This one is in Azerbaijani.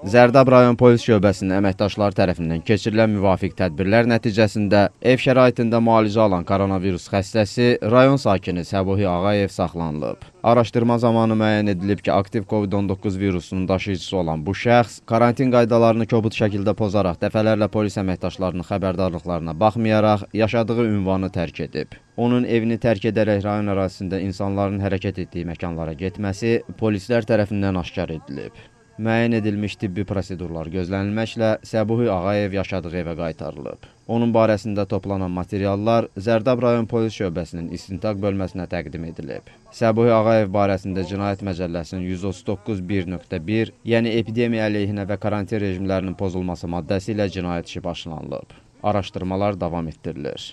Zərdab rayon polis şöbəsinin əməkdaşları tərəfindən keçirilən müvafiq tədbirlər nəticəsində ev şəraitində müalicə alan koronavirus xəstəsi rayon sakini Səbuhi Ağayev saxlanılıb. Araşdırma zamanı müəyyən edilib ki, aktiv COVID-19 virusunun daşıyıcısı olan bu şəxs karantin qaydalarını kobud şəkildə pozaraq dəfələrlə polis əməkdaşlarının xəbərdarlıqlarına baxmayaraq yaşadığı ünvanı tərk edib. Onun evini tərk edərək rayon ərazisində insanların hərəkət etdiyi məkanlara getməsi polislər tərəfindən aşkar edilib müəyyən edilmiş tibbi prosedurlar gözlənilməklə Səbuhi Ağayev yaşadığı evə qaytarılıb. Onun barəsində toplanan materiallar Zərdab rayon polis şöbəsinin istintaq bölməsinə təqdim edilib. Səbuhi Ağayev barəsində Cinayət Məcəlləsinin 139.1.1, yəni epidemiya əleyhinə və karantin rejimlərinin pozulması maddəsi ilə cinayət işi başlanılıb. Araşdırmalar davam etdirilir.